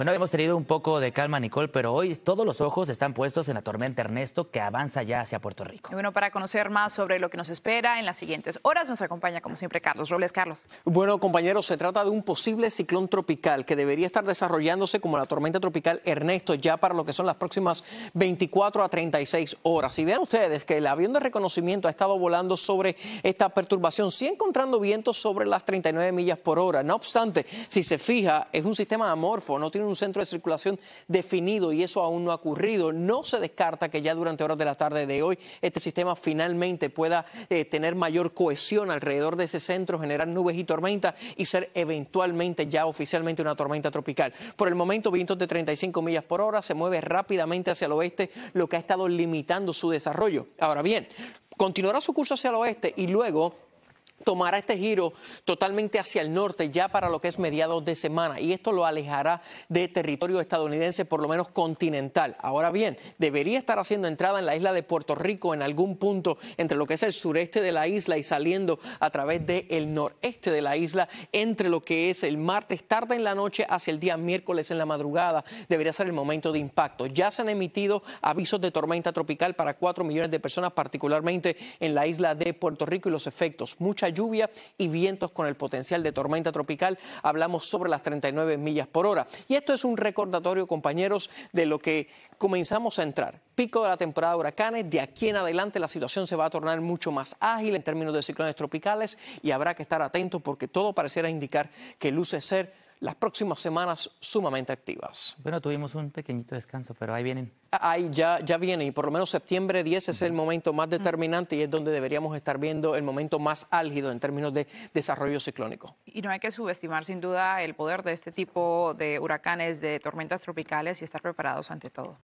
Bueno, hemos tenido un poco de calma, Nicole, pero hoy todos los ojos están puestos en la tormenta Ernesto que avanza ya hacia Puerto Rico. Y bueno, para conocer más sobre lo que nos espera en las siguientes horas, nos acompaña como siempre Carlos Robles. Carlos. Bueno, compañeros, se trata de un posible ciclón tropical que debería estar desarrollándose como la tormenta tropical Ernesto ya para lo que son las próximas 24 a 36 horas. Y vean ustedes que el avión de reconocimiento ha estado volando sobre esta perturbación, sí encontrando vientos sobre las 39 millas por hora. No obstante, si se fija, es un sistema amorfo, no tiene un un centro de circulación definido y eso aún no ha ocurrido. No se descarta que ya durante horas de la tarde de hoy este sistema finalmente pueda eh, tener mayor cohesión alrededor de ese centro, generar nubes y tormentas y ser eventualmente ya oficialmente una tormenta tropical. Por el momento, vientos de 35 millas por hora, se mueve rápidamente hacia el oeste, lo que ha estado limitando su desarrollo. Ahora bien, continuará su curso hacia el oeste y luego tomará este giro totalmente hacia el norte ya para lo que es mediados de semana y esto lo alejará de territorio estadounidense, por lo menos continental. Ahora bien, debería estar haciendo entrada en la isla de Puerto Rico en algún punto entre lo que es el sureste de la isla y saliendo a través del noreste de la isla entre lo que es el martes tarde en la noche hacia el día miércoles en la madrugada. Debería ser el momento de impacto. Ya se han emitido avisos de tormenta tropical para cuatro millones de personas, particularmente en la isla de Puerto Rico y los efectos. Mucha lluvia y vientos con el potencial de tormenta tropical. Hablamos sobre las 39 millas por hora. Y esto es un recordatorio, compañeros, de lo que comenzamos a entrar. Pico de la temporada de huracanes. De aquí en adelante la situación se va a tornar mucho más ágil en términos de ciclones tropicales y habrá que estar atentos porque todo pareciera indicar que luce ser las próximas semanas sumamente activas. Bueno, tuvimos un pequeñito descanso, pero ahí vienen. Ahí ya, ya vienen, y por lo menos septiembre 10 es el momento más mm. determinante y es donde deberíamos estar viendo el momento más álgido en términos de desarrollo ciclónico. Y no hay que subestimar sin duda el poder de este tipo de huracanes, de tormentas tropicales y estar preparados ante todo.